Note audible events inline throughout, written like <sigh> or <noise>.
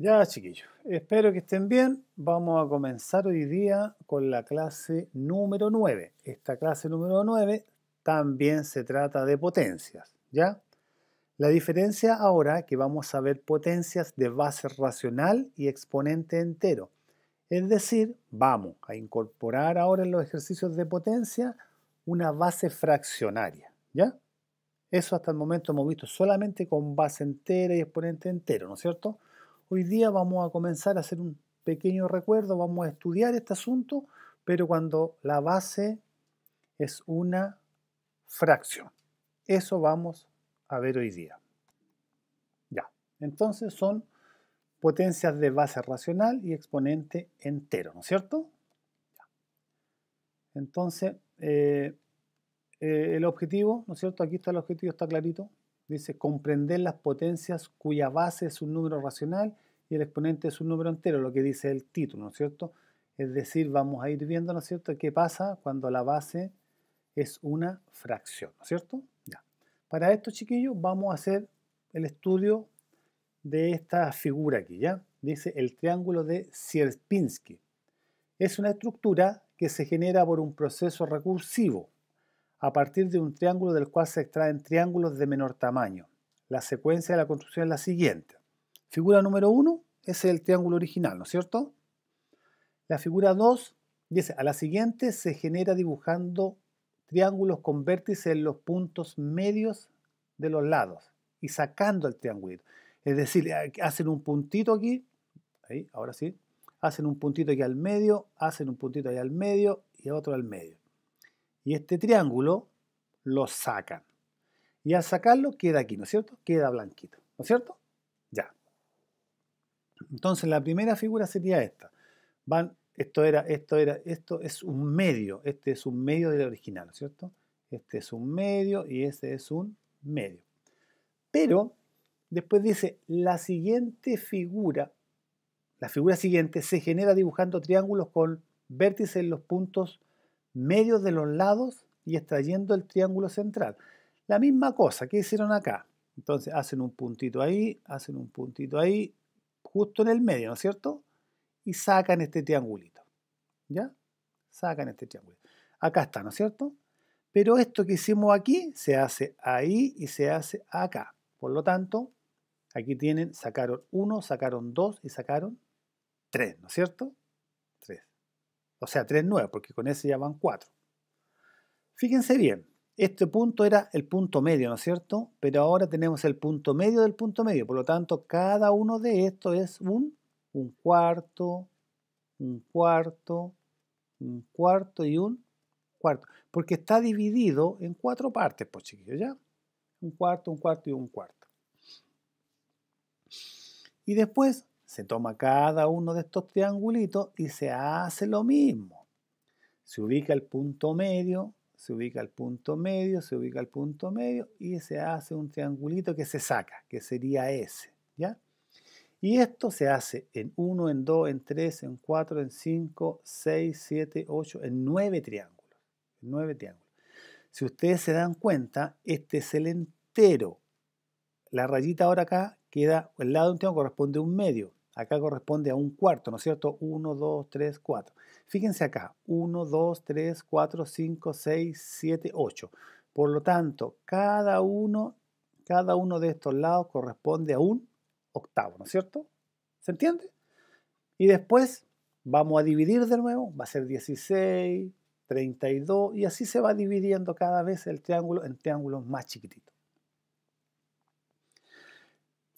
Ya, chiquillos, espero que estén bien. Vamos a comenzar hoy día con la clase número 9. Esta clase número 9 también se trata de potencias, ¿ya? La diferencia ahora que vamos a ver potencias de base racional y exponente entero. Es decir, vamos a incorporar ahora en los ejercicios de potencia una base fraccionaria, ¿ya? Eso hasta el momento hemos visto solamente con base entera y exponente entero, ¿no es cierto? Hoy día vamos a comenzar a hacer un pequeño recuerdo, vamos a estudiar este asunto, pero cuando la base es una fracción. Eso vamos a ver hoy día. Ya, entonces son potencias de base racional y exponente entero, ¿no es cierto? Entonces, eh, eh, el objetivo, ¿no es cierto? Aquí está el objetivo, está clarito. Dice comprender las potencias cuya base es un número racional y el exponente es un número entero, lo que dice el título, ¿no es cierto? Es decir, vamos a ir viendo, ¿no es cierto?, qué pasa cuando la base es una fracción, ¿no es cierto? Para esto, chiquillos, vamos a hacer el estudio de esta figura aquí, ¿ya? Dice el triángulo de Sierpinski. Es una estructura que se genera por un proceso recursivo a partir de un triángulo del cual se extraen triángulos de menor tamaño. La secuencia de la construcción es la siguiente. Figura número 1 es el triángulo original, ¿no es cierto? La figura 2 dice, a la siguiente se genera dibujando triángulos con vértices en los puntos medios de los lados y sacando el triángulo. Es decir, eh, hacen un puntito aquí, ahí, ahora sí, hacen un puntito aquí al medio, hacen un puntito ahí al medio y otro al medio. Y este triángulo lo sacan. Y al sacarlo queda aquí, ¿no es cierto? Queda blanquito, ¿no es cierto? Entonces la primera figura sería esta. Van, esto era, esto era, esto es un medio, este es un medio del original, ¿cierto? Este es un medio y este es un medio. Pero después dice, la siguiente figura, la figura siguiente se genera dibujando triángulos con vértices en los puntos medios de los lados y extrayendo el triángulo central. La misma cosa que hicieron acá. Entonces hacen un puntito ahí, hacen un puntito ahí, justo en el medio, ¿no es cierto? Y sacan este triangulito, ¿ya? Sacan este triangulito. Acá está, ¿no es cierto? Pero esto que hicimos aquí se hace ahí y se hace acá. Por lo tanto, aquí tienen, sacaron uno, sacaron dos y sacaron tres, ¿no es cierto? 3. O sea, 3 nueve, porque con ese ya van cuatro. Fíjense bien, este punto era el punto medio, ¿no es cierto? Pero ahora tenemos el punto medio del punto medio, por lo tanto, cada uno de estos es un, un cuarto, un cuarto, un cuarto y un cuarto, porque está dividido en cuatro partes, pues chiquillos, ¿ya? Un cuarto, un cuarto y un cuarto. Y después se toma cada uno de estos triangulitos y se hace lo mismo. Se ubica el punto medio, se ubica al punto medio, se ubica al punto medio y se hace un triangulito que se saca, que sería ese. ¿ya? Y esto se hace en 1, en 2, en 3, en 4, en 5, 6, 7, 8, en 9 triángulos. En 9 triángulos. Si ustedes se dan cuenta, este es el entero. La rayita ahora acá queda, el lado entero corresponde a un medio. Acá corresponde a un cuarto, ¿no es cierto? 1, 2, 3, 4. Fíjense acá, 1, 2, 3, 4, 5, 6, 7, 8. Por lo tanto, cada uno, cada uno de estos lados corresponde a un octavo, ¿no es cierto? ¿Se entiende? Y después vamos a dividir de nuevo, va a ser 16, 32, y así se va dividiendo cada vez el triángulo en triángulos más chiquititos.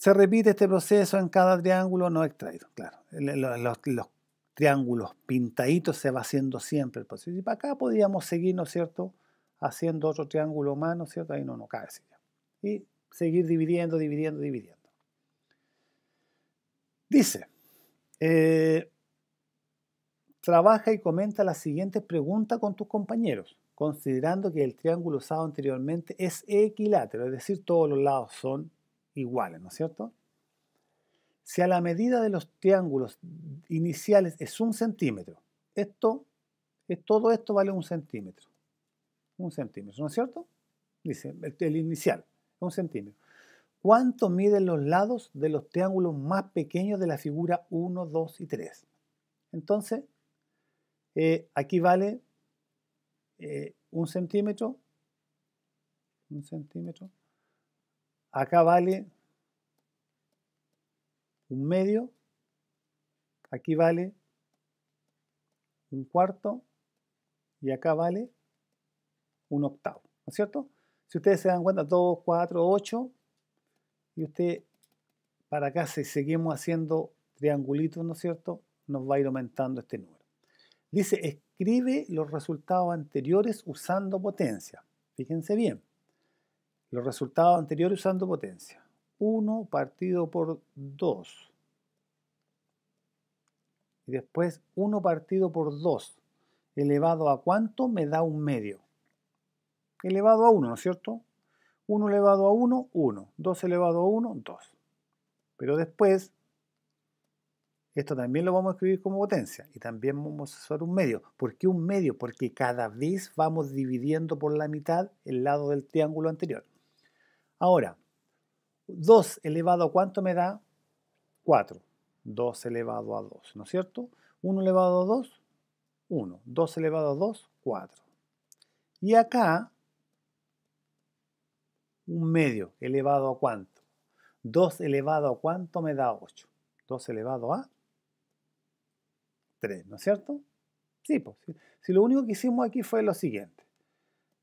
Se repite este proceso en cada triángulo no extraído. Claro, los, triángulos pintaditos se va haciendo siempre el proceso. Y para acá podríamos seguir, ¿no es cierto?, haciendo otro triángulo más, ¿no es cierto? Ahí no no cae. Así Y seguir dividiendo, dividiendo, dividiendo. Dice, eh, trabaja y comenta las siguientes preguntas con tus compañeros, considerando que el triángulo usado anteriormente es equilátero, es decir, todos los lados son iguales, ¿no es cierto? Si a la medida de los triángulos iniciales es un centímetro, esto, todo esto vale un centímetro. Un centímetro, ¿no es cierto? Dice el, inicial, un centímetro. ¿Cuánto miden los lados de los triángulos más pequeños de la figura 1, 2 y 3? Entonces, eh, aquí vale eh, un centímetro, un centímetro, acá vale un medio, aquí vale un cuarto y acá vale un octavo, ¿no es cierto? Si ustedes se dan cuenta, 2, 4, 8, y usted para acá, si seguimos haciendo triangulitos, ¿no es cierto? Nos va a ir aumentando este número. Dice, escribe los resultados anteriores usando potencia. Fíjense bien los resultados anteriores usando potencia. 1 partido por 2. Y después 1 partido por 2 elevado a cuánto me da un medio. Elevado a 1, ¿no es cierto? 1 elevado a 1, 1. 2 elevado a 1, 2. Pero después, esto también lo vamos a escribir como potencia y también vamos a usar un medio. ¿Por qué un medio? Porque cada vez vamos dividiendo por la mitad el lado del triángulo anterior. Ahora, 2 elevado a cuánto me da? 4. 2 elevado a 2, ¿no es cierto? 1 elevado a 2, 1. 2 elevado a 2, 4. Y acá, un medio elevado a cuánto? 2 elevado a cuánto me da 8. 2 elevado a 3, ¿no es cierto? Sí, pues, si, si lo único que hicimos aquí fue lo siguiente.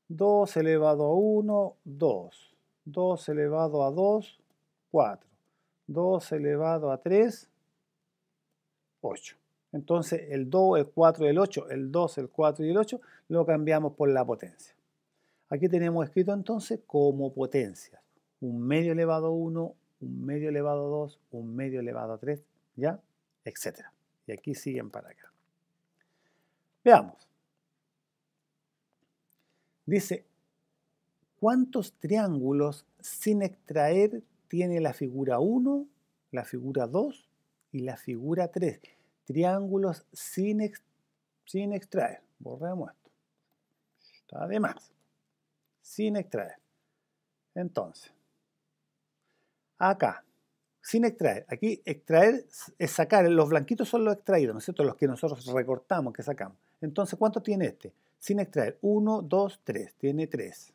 2 elevado a 1, 2. 2 elevado a 2, 4. 2 elevado a 3, 8. Entonces el 2, el 4 y el 8, el 2, el 4 y el 8, lo cambiamos por la potencia. Aquí tenemos escrito entonces como potencias. Un medio elevado a 1, un medio elevado a 2, un medio elevado a 3, ¿ya? Etcétera. Y aquí siguen para acá. Veamos. Dice cuántos triángulos sin extraer tiene la figura 1, la figura 2 y la figura 3. Triángulos sin, sin extraer. Borremos esto. Está de más. Sin extraer. Entonces, acá, sin extraer. Aquí extraer es sacar. Los blanquitos son los extraídos, ¿no es cierto? Los que nosotros recortamos, que sacamos. Entonces, ¿cuánto tiene este? Sin extraer. 1, 2, 3. Tiene 3.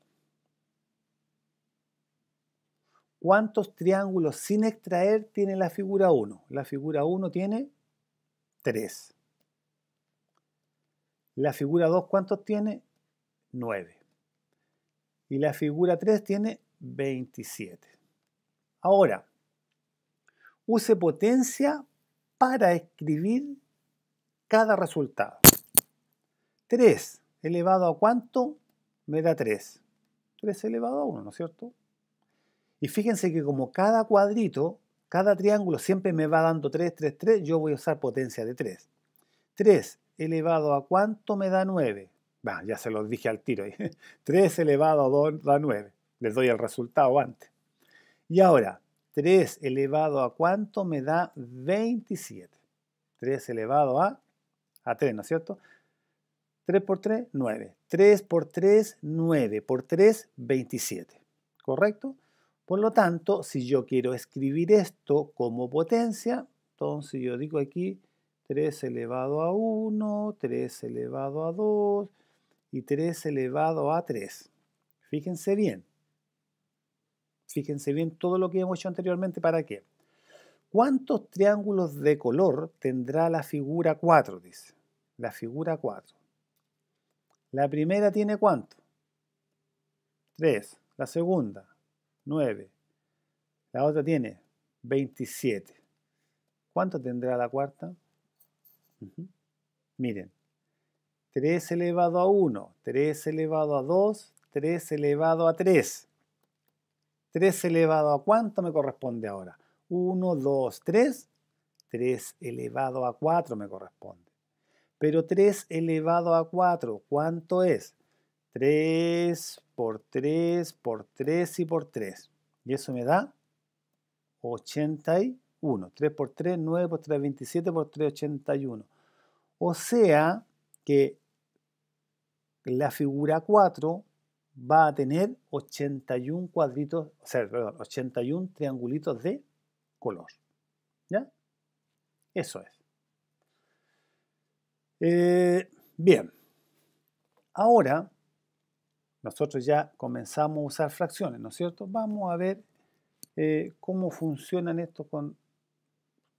¿Cuántos triángulos sin extraer tiene la figura 1? La figura 1 tiene 3. La figura 2, ¿cuántos tiene? 9. Y la figura 3 tiene 27. Ahora, use potencia para escribir cada resultado. 3 elevado a cuánto me da 3. 3 elevado a 1, ¿no es cierto? Y fíjense que como cada cuadrito, cada triángulo siempre me va dando 3, 3, 3, yo voy a usar potencia de 3. 3 elevado a cuánto me da 9. ya se los dije al tiro. 3 <laughs> elevado a 2 da 9. Les doy el resultado antes. Y ahora, 3 elevado a cuánto me da 27. 3 elevado a, a 3, ¿no es cierto? 3 por 3, 9. 3 por 3, 9. Por 3, 27. ¿Correcto? Por lo tanto, si yo quiero escribir esto como potencia, entonces yo digo aquí 3 elevado a 1, 3 elevado a 2 y 3 elevado a 3. Fíjense bien. Fíjense bien todo lo que hemos hecho anteriormente para qué. ¿Cuántos triángulos de color tendrá la figura 4? Dice. La figura 4. La primera tiene cuánto? 3. La segunda, 9. La otra tiene 27. ¿Cuánto tendrá la cuarta? Miren, 3 elevado a 1, 3 elevado a 2, 3 elevado a 3. 3 elevado a cuánto me corresponde ahora? 1, 2, 3. 3 elevado a 4 me corresponde. Pero 3 elevado a 4, ¿cuánto es? 3 por 3, por 3 y por 3. Y eso me da 81. 3 por 3, 9 por 3, 27 por 3, 81. O sea que la figura 4 va a tener 81 cuadritos, o sea, perdón, 81 triangulitos de color. ¿Ya? Eso es. Eh, bien. Ahora nosotros ya comenzamos a usar fracciones, ¿no es cierto? Vamos a ver eh, cómo funcionan esto con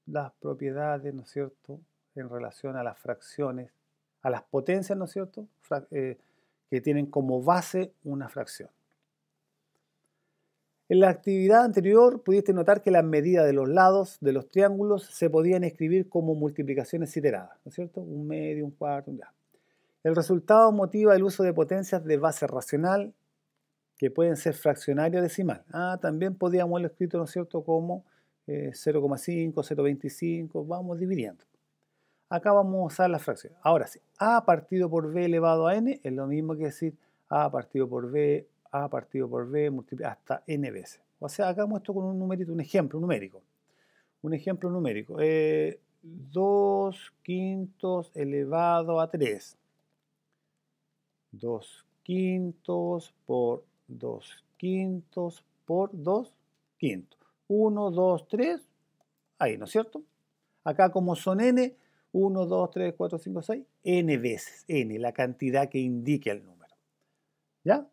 las propiedades, ¿no es cierto?, en relación a las fracciones, a las potencias, ¿no es cierto?, eh, que tienen como base una fracción. En la actividad anterior pudiste notar que las medidas de los lados de los triángulos se podían escribir como multiplicaciones iteradas, ¿no es cierto? Un medio, un cuarto, un grado. El resultado motiva el uso de potencias de base racional que pueden ser fraccionarias decimal. Ah, también podríamos haberlo escrito, ¿no es cierto?, como 0,5, eh, 0,25, vamos dividiendo. Acá vamos a usar las fracciones. Ahora sí, A partido por B elevado a N es lo mismo que decir A partido por B, A partido por B, hasta N veces. O sea, hagamos esto con un numerito, un ejemplo numérico. Un ejemplo numérico. 2 eh, quintos elevado a 3. 2 quintos por 2 quintos por 2 quintos. 1, 2, 3, ahí, ¿no es cierto? Acá como son n, 1, 2, 3, 4, 5, 6, n veces, n, la cantidad que indique el número. ¿Ya?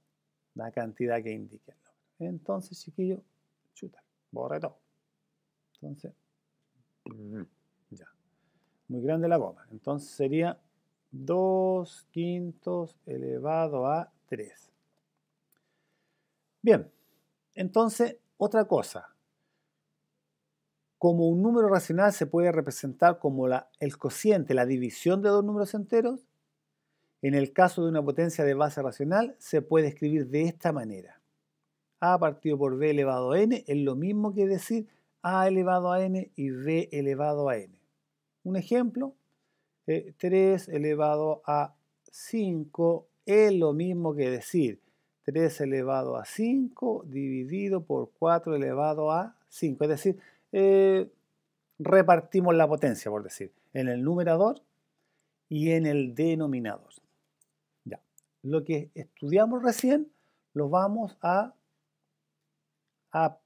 La cantidad que indique el número. Entonces, chiquillo, chuta, borre todo. Entonces, ya. Muy grande la goma. Entonces sería 2 quintos elevado a 3. Bien, entonces otra cosa. Como un número racional se puede representar como el cociente, la división de dos números enteros, en el caso de una potencia de base racional se puede escribir de esta manera. A partido por B elevado a n es lo mismo que decir A elevado a n y B elevado a n. Un ejemplo, 3 eh, elevado a 5 es lo mismo que decir 3 elevado a 5 dividido por 4 elevado a 5. Es decir, eh, repartimos la potencia, por decir, en el numerador y en el denominador. Ya. Lo que estudiamos recién lo vamos a, a,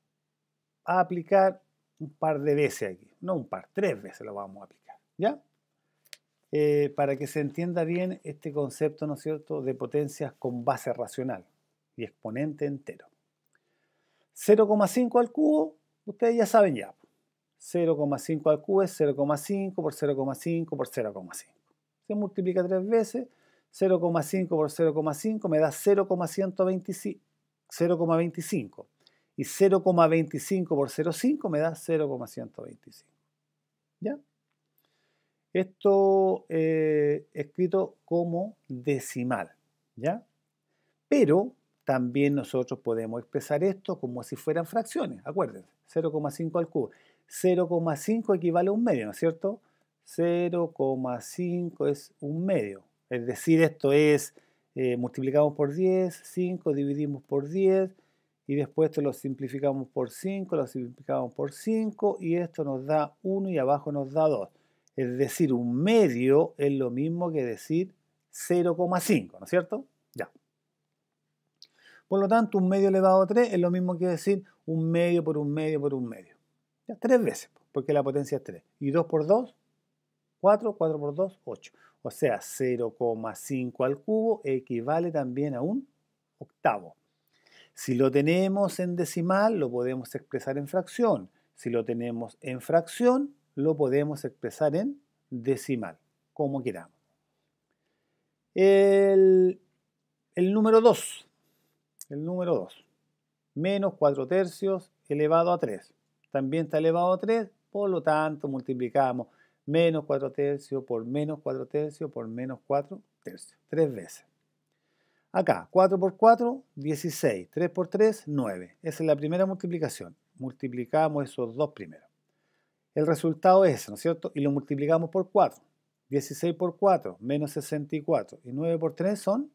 a aplicar un par de veces aquí. No un par, tres veces lo vamos a aplicar. ¿Ya? para que se entienda bien este concepto, ¿no es cierto?, de potencias con base racional y exponente entero. 0,5 al cubo, ustedes ya saben ya. 0,5 al cubo es 0,5 por 0,5 por 0,5. Se multiplica tres veces. 0,5 por 0,5 me da 0,25 Y 0,25 por 0,5 me da 0,125. ¿Ya? Esto eh, escrito como decimal, ¿ya? Pero también nosotros podemos expresar esto como si fueran fracciones, acuérdense, 0,5 al cubo. 0,5 equivale a un medio, ¿no es cierto? 0,5 es un medio. Es decir, esto es, eh, multiplicamos por 10, 5 dividimos por 10, y después esto lo simplificamos por 5, lo simplificamos por 5, y esto nos da 1 y abajo nos da 2. Es decir, un medio es lo mismo que decir 0,5, ¿no es cierto? Ya. Por lo tanto, un medio elevado a 3 es lo mismo que decir un medio por un medio por un medio. Ya, tres veces, porque la potencia es 3. Y 2 por 2, 4, 4 por 2, 8. O sea, 0,5 al cubo equivale también a un octavo. Si lo tenemos en decimal, lo podemos expresar en fracción. Si lo tenemos en fracción, lo podemos expresar en decimal, como queramos. El, número 2, el número 2, menos 4 tercios elevado a 3. También está elevado a 3, por lo tanto multiplicamos menos 4 tercios por menos 4 tercios por menos 4 tercios, tres veces. Acá, 4 por 4, 16. 3 por 3, 9. Esa es la primera multiplicación. Multiplicamos esos dos primeros. El resultado es, ¿no es cierto? Y lo multiplicamos por 4. 16 por 4, menos 64. Y 9 por 3 son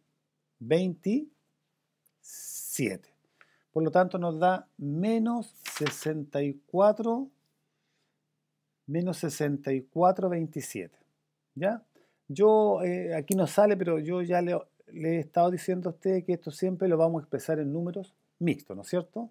27. Por lo tanto, nos da menos 64, menos 64, 27. ¿Ya? Yo, eh, aquí no sale, pero yo ya le, le he estado diciendo a usted que esto siempre lo vamos a expresar en números mixtos, ¿no es cierto?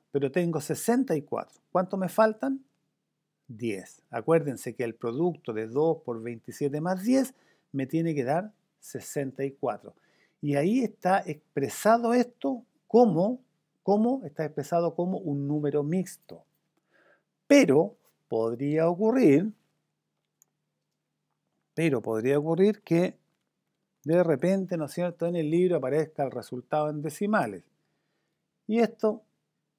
pero tengo 64. ¿Cuánto me faltan? 10. Acuérdense que el producto de 2 por 27 más 10 me tiene que dar 64. Y ahí está expresado esto como, como está expresado como un número mixto. Pero podría ocurrir, pero podría ocurrir que de repente, ¿no es cierto?, en el libro aparezca el resultado en decimales. Y esto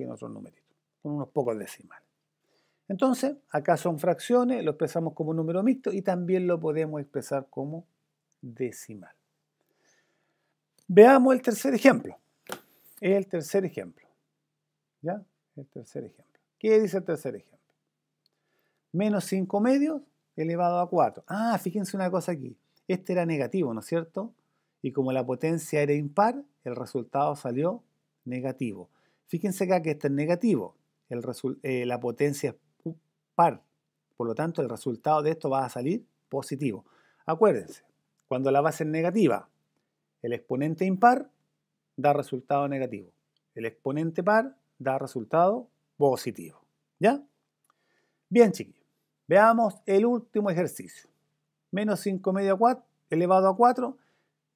en otros numeritos, con unos pocos decimales. Entonces, acá son fracciones, lo expresamos como número mixto y también lo podemos expresar como decimal. Veamos el tercer ejemplo. El tercer ejemplo. ¿Ya? El tercer ejemplo. ¿Qué dice el tercer ejemplo? Menos 5 medios elevado a 4. Ah, fíjense una cosa aquí. Este era negativo, ¿no es cierto? Y como la potencia era impar, el resultado salió negativo. Fíjense acá que este es negativo, eh, la potencia es par, por lo tanto el resultado de esto va a salir positivo. Acuérdense, cuando la base es negativa, el exponente impar da resultado negativo, el exponente par da resultado positivo. ¿Ya? Bien, chiquillos, veamos el último ejercicio. Menos 5 medio elevado a 4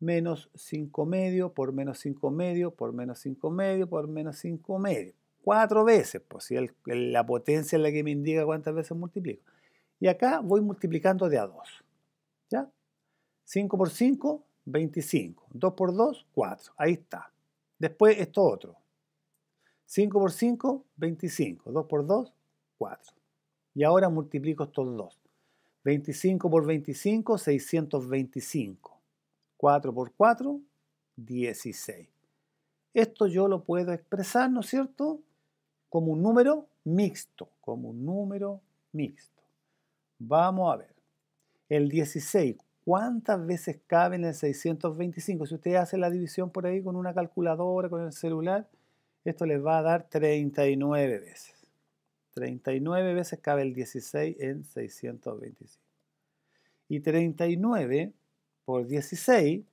menos 5 medio por menos 5 medio por menos 5 medio por menos 5 medio. Cuatro veces, pues si la potencia es la que me indica cuántas veces multiplico. Y acá voy multiplicando de a 2. ¿Ya? 5 por 5, 25. 2 por 2, 4. Ahí está. Después esto otro. 5 por 5, 25. 2 por 2, 4. Y ahora multiplico estos dos. 25 por 25, 625. 4 por 4, 16. Esto yo lo puedo expresar, ¿no es cierto?, como un número mixto, como un número mixto. Vamos a ver. El 16, ¿cuántas veces cabe en el 625? Si usted hace la división por ahí con una calculadora, con el celular, esto les va a dar 39 veces. 39 veces cabe el 16 en 625. Y 39 por 16,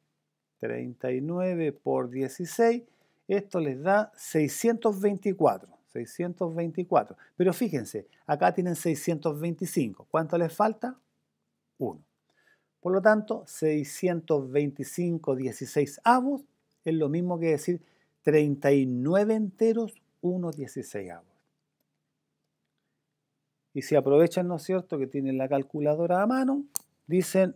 39 por 16, esto les da 624. 624. Pero fíjense, acá tienen 625. ¿Cuánto les falta? 1. Por lo tanto, 625 16 avos es lo mismo que decir 39 enteros 1 16 avos. Y si aprovechan, ¿no es cierto?, que tienen la calculadora a mano, dicen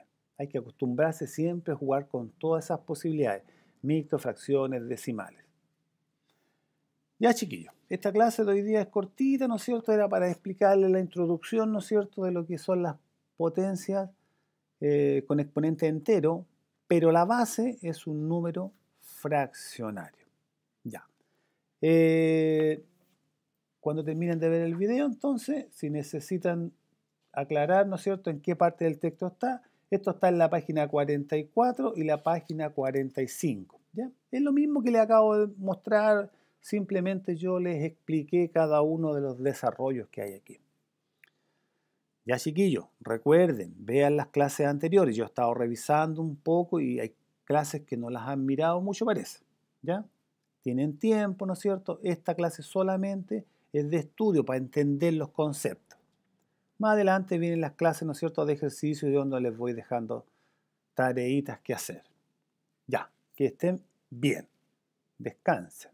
Hay que acostumbrarse siempre a jugar con todas esas posibilidades, mixtos, fracciones, decimales. Ya chiquillos, esta clase de hoy día es cortita, ¿no es cierto? Era para explicarle la introducción, ¿no es cierto?, de lo que son las potencias eh, con exponente entero, pero la base es un número fraccionario. Ya. Eh, cuando terminen de ver el video, entonces, si necesitan aclarar, ¿no es cierto?, en qué parte del texto está, esto está en la página 44 y la página 45. ¿ya? Es lo mismo que les acabo de mostrar, simplemente yo les expliqué cada uno de los desarrollos que hay aquí. Ya chiquillos, recuerden, vean las clases anteriores. Yo he estado revisando un poco y hay clases que no las han mirado mucho, parece. ¿Ya? Tienen tiempo, ¿no es cierto? Esta clase solamente es de estudio para entender los conceptos. Más adelante vienen las clases, ¿no es cierto?, de ejercicio y donde les voy dejando tareitas que hacer. Ya, que estén bien. Descansen.